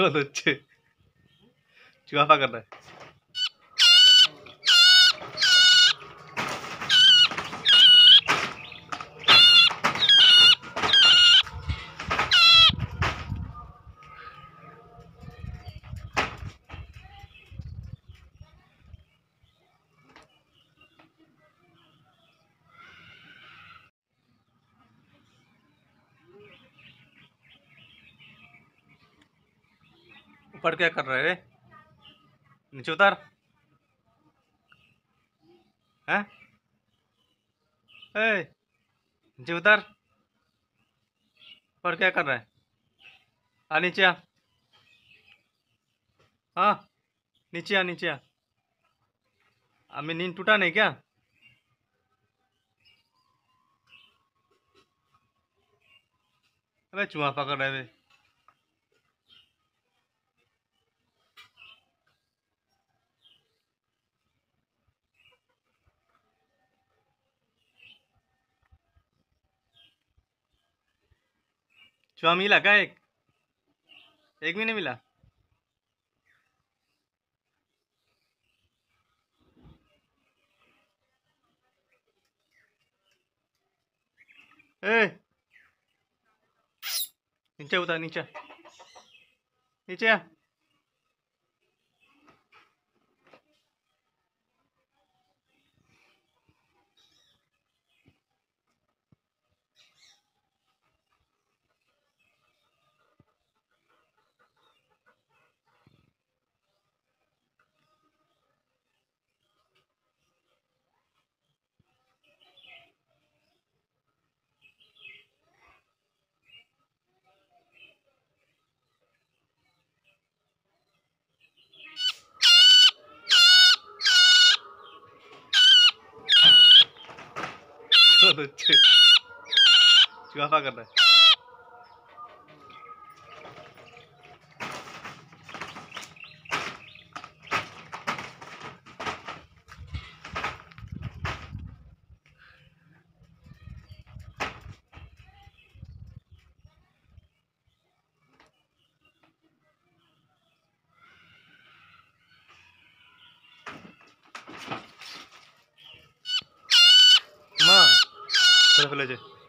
चलो अच्छे चुहाफा करना है ऊपर क्या कर रहे नीचे उतार है नीचे उतार ऊपर क्या कर रहे आ नीचे आ हाँ नीचे आ नीचे आ अभी नींद टूटा नहीं क्या अरे चूहा पकड़ रहे चुहा मिला का एक एक भी नहीं मिला ए नीचे उतार नीचे नीचे बच्चे चुहाफा कर रहा है चलो पहले